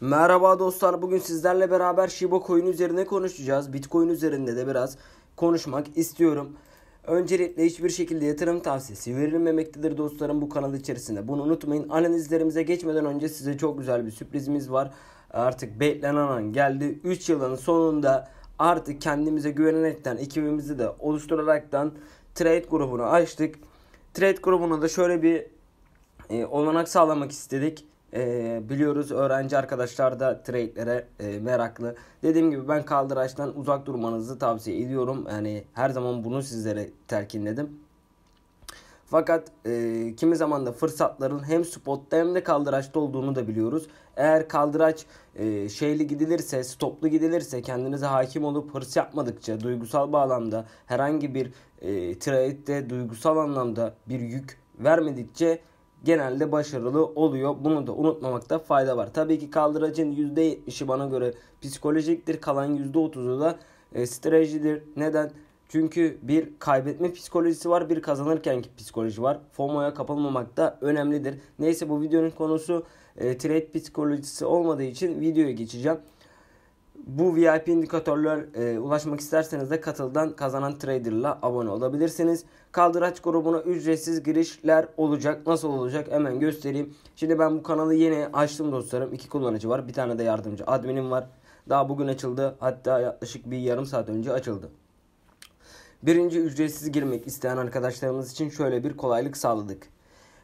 Merhaba dostlar bugün sizlerle beraber Shiba Coin üzerine konuşacağız. Bitcoin üzerinde de biraz konuşmak istiyorum. Öncelikle hiçbir şekilde yatırım tavsiyesi verilmemektedir dostlarım bu kanal içerisinde. Bunu unutmayın. Analizlerimize geçmeden önce size çok güzel bir sürprizimiz var. Artık beklenen an geldi. 3 yılın sonunda artık kendimize güvenerekten ekibimizi de oluşturaraktan trade grubunu açtık. Trade grubuna da şöyle bir e, olanak sağlamak istedik e, biliyoruz öğrenci arkadaşlar da trade'lere e, meraklı. Dediğim gibi ben kaldıraçtan uzak durmanızı tavsiye ediyorum. Yani her zaman bunu sizlere telkinledim. Fakat e, kimi zaman da fırsatların hem spotta hem de kaldıraçta olduğunu da biliyoruz. Eğer kaldıraç e, şeyli gidilirse, stoplu gidilirse kendinize hakim olup hırs yapmadıkça duygusal bağlamda herhangi bir e, trade'de duygusal anlamda bir yük vermedikçe genelde başarılı oluyor. Bunu da unutmamakta fayda var. Tabii ki kaldıracın %70'i bana göre psikolojiktir. Kalan %30'u da e, stratejidir. Neden? Çünkü bir kaybetme psikolojisi var, bir kazanırkenki psikoloji var. FOMO'ya kapılmamak da önemlidir. Neyse bu videonun konusu e, trade psikolojisi olmadığı için videoya geçeceğim. Bu VIP indikatörler e, ulaşmak isterseniz de katıldan kazanan trader'la abone olabilirsiniz. Kaldıraç grubuna ücretsiz girişler olacak. Nasıl olacak hemen göstereyim. Şimdi ben bu kanalı yeni açtım dostlarım. İki kullanıcı var. Bir tane de yardımcı adminim var. Daha bugün açıldı. Hatta yaklaşık bir yarım saat önce açıldı. Birinci ücretsiz girmek isteyen arkadaşlarımız için şöyle bir kolaylık sağladık.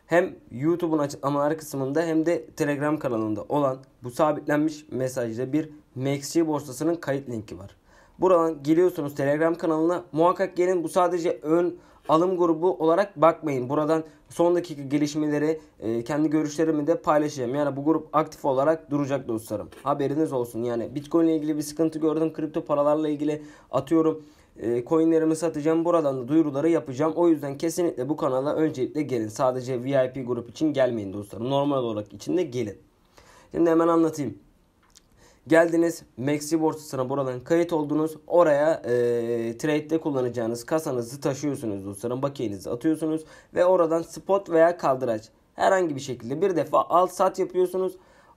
Hem YouTube'un açıklamalar kısmında hem de Telegram kanalında olan bu sabitlenmiş mesajda bir MXC borsasının kayıt linki var. Buradan geliyorsunuz Telegram kanalına. Muhakkak gelin bu sadece ön alım grubu olarak bakmayın. Buradan son dakika gelişmeleri, e, kendi görüşlerimi de paylaşacağım. Yani bu grup aktif olarak duracak dostlarım. Haberiniz olsun. Yani Bitcoin ile ilgili bir sıkıntı gördüm. Kripto paralarla ilgili atıyorum e, coinlerimi satacağım. Buradan da duyuruları yapacağım. O yüzden kesinlikle bu kanala öncelikle gelin. Sadece VIP grup için gelmeyin dostlarım. Normal olarak içinde gelin. Şimdi hemen anlatayım. Geldiniz Maxi borsasına buradan kayıt oldunuz. Oraya e, trade'de kullanacağınız kasanızı taşıyorsunuz dostlarım. Bakiyenizi atıyorsunuz ve oradan spot veya kaldıraç herhangi bir şekilde bir defa al sat yapıyorsunuz.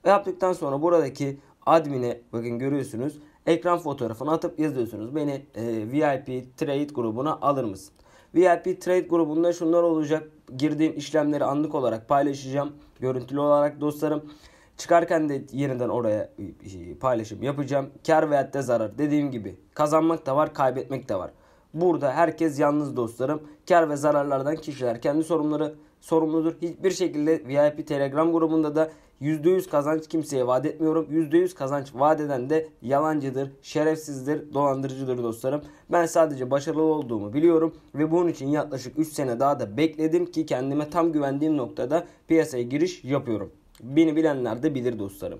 Yaptıktan sonra buradaki admine bakın görüyorsunuz. Ekran fotoğrafını atıp yazıyorsunuz. Beni e, VIP Trade grubuna alır mısın? VIP Trade grubunda şunlar olacak. Girdiğim işlemleri anlık olarak paylaşacağım. Görüntülü olarak dostlarım. Çıkarken de yeniden oraya e, şey, paylaşım yapacağım. Kar veyahut da zarar. Dediğim gibi kazanmak da var, kaybetmek de var. Burada herkes yalnız dostlarım. Kar ve zararlardan kişiler kendi sorumluları sorumludur. Hiçbir şekilde VIP Telegram grubunda da %100 kazanç kimseye vaat etmiyorum. %100 kazanç vaat eden de yalancıdır, şerefsizdir, dolandırıcıdır dostlarım. Ben sadece başarılı olduğumu biliyorum ve bunun için yaklaşık 3 sene daha da bekledim ki kendime tam güvendiğim noktada piyasaya giriş yapıyorum. Beni bilenler de bilir dostlarım.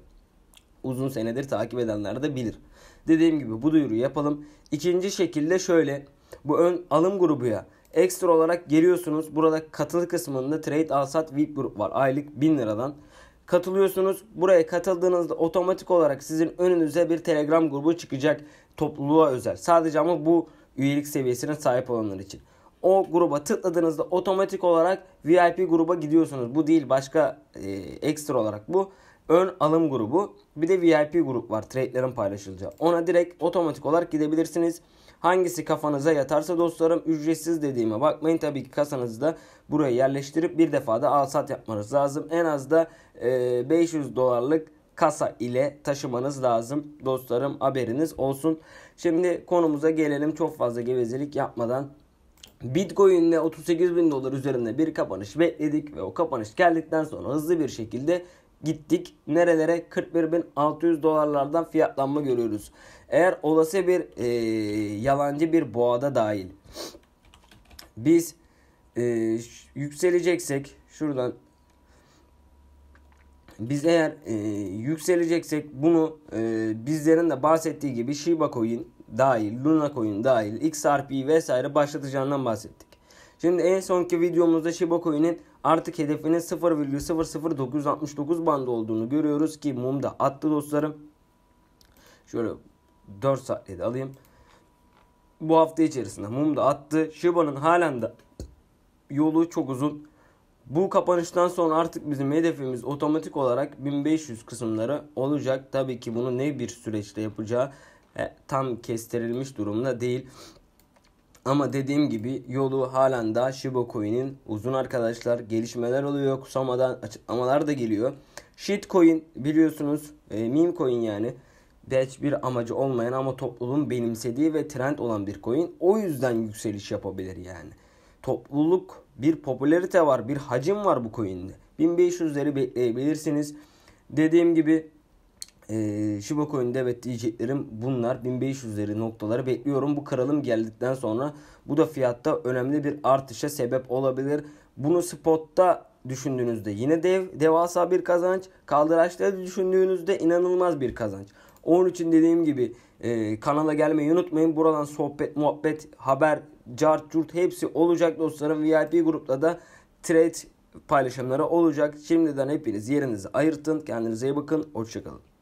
Uzun senedir takip edenler de bilir. Dediğim gibi bu duyuru yapalım. İkinci şekilde şöyle. Bu ön alım grubuya ekstra olarak geliyorsunuz. Burada katıl kısmında trade alsat VIP grup var. Aylık 1000 liradan katılıyorsunuz. Buraya katıldığınızda otomatik olarak sizin önünüze bir Telegram grubu çıkacak topluluğa özel. Sadece ama bu üyelik seviyesine sahip olanlar için o gruba tıkladığınızda otomatik olarak VIP gruba gidiyorsunuz. Bu değil başka e, ekstra olarak bu. Ön alım grubu bir de VIP grup var trade'lerin paylaşılacağı. Ona direkt otomatik olarak gidebilirsiniz. Hangisi kafanıza yatarsa dostlarım ücretsiz dediğime bakmayın. Tabii ki kasanızda da buraya yerleştirip bir defada al sat yapmanız lazım. En az da e, 500 dolarlık kasa ile taşımanız lazım dostlarım haberiniz olsun. Şimdi konumuza gelelim çok fazla gevezelik yapmadan Bitcoin'le 38 bin dolar üzerinde bir kapanış bekledik ve o kapanış geldikten sonra hızlı bir şekilde gittik. Nerelere? 41.600 dolarlardan fiyatlanma görüyoruz. Eğer olası bir e, yalancı bir boğada dahil biz e, yükseleceksek şuradan biz eğer e, yükseleceksek bunu e, bizlerin de bahsettiği gibi Shiba Coin dahil, Luna Coin dahil, XRP vesaire başlatacağından bahsettik. Şimdi en sonki videomuzda Shiba Coin'in artık hedefinin 0,00969 bandı olduğunu görüyoruz ki mumda attı dostlarım. Şöyle 4 saatte de alayım. Bu hafta içerisinde mumda attı. Shiba'nın halen de yolu çok uzun. Bu kapanıştan sonra artık bizim hedefimiz otomatik olarak 1500 kısımları olacak. Tabii ki bunu ne bir süreçte yapacağı e, tam kestirilmiş durumda değil. Ama dediğim gibi yolu halen daha Shiba Coin'in uzun arkadaşlar. Gelişmeler oluyor. Kusama'dan açıklamalar da geliyor. Shitcoin biliyorsunuz e, meme coin yani. Hiç bir amacı olmayan ama topluluğun benimsediği ve trend olan bir coin. O yüzden yükseliş yapabilir yani. Topluluk bir popülerite var, bir hacim var bu coin'de. 1500'leri bekleyebilirsiniz. Dediğim gibi ee, Shiba Coin'de evet diyeceklerim bunlar 1500'leri noktaları bekliyorum. Bu kırılım geldikten sonra bu da fiyatta önemli bir artışa sebep olabilir. Bunu spotta düşündüğünüzde yine dev, devasa bir kazanç. Kaldıraçları düşündüğünüzde inanılmaz bir kazanç. Onun için dediğim gibi e, kanala gelmeyi unutmayın. Buradan sohbet, muhabbet, haber, cart, curt hepsi olacak dostlarım. VIP grupta da trade paylaşımları olacak. Şimdiden hepiniz yerinizi ayırtın. Kendinize iyi bakın. Hoşçakalın.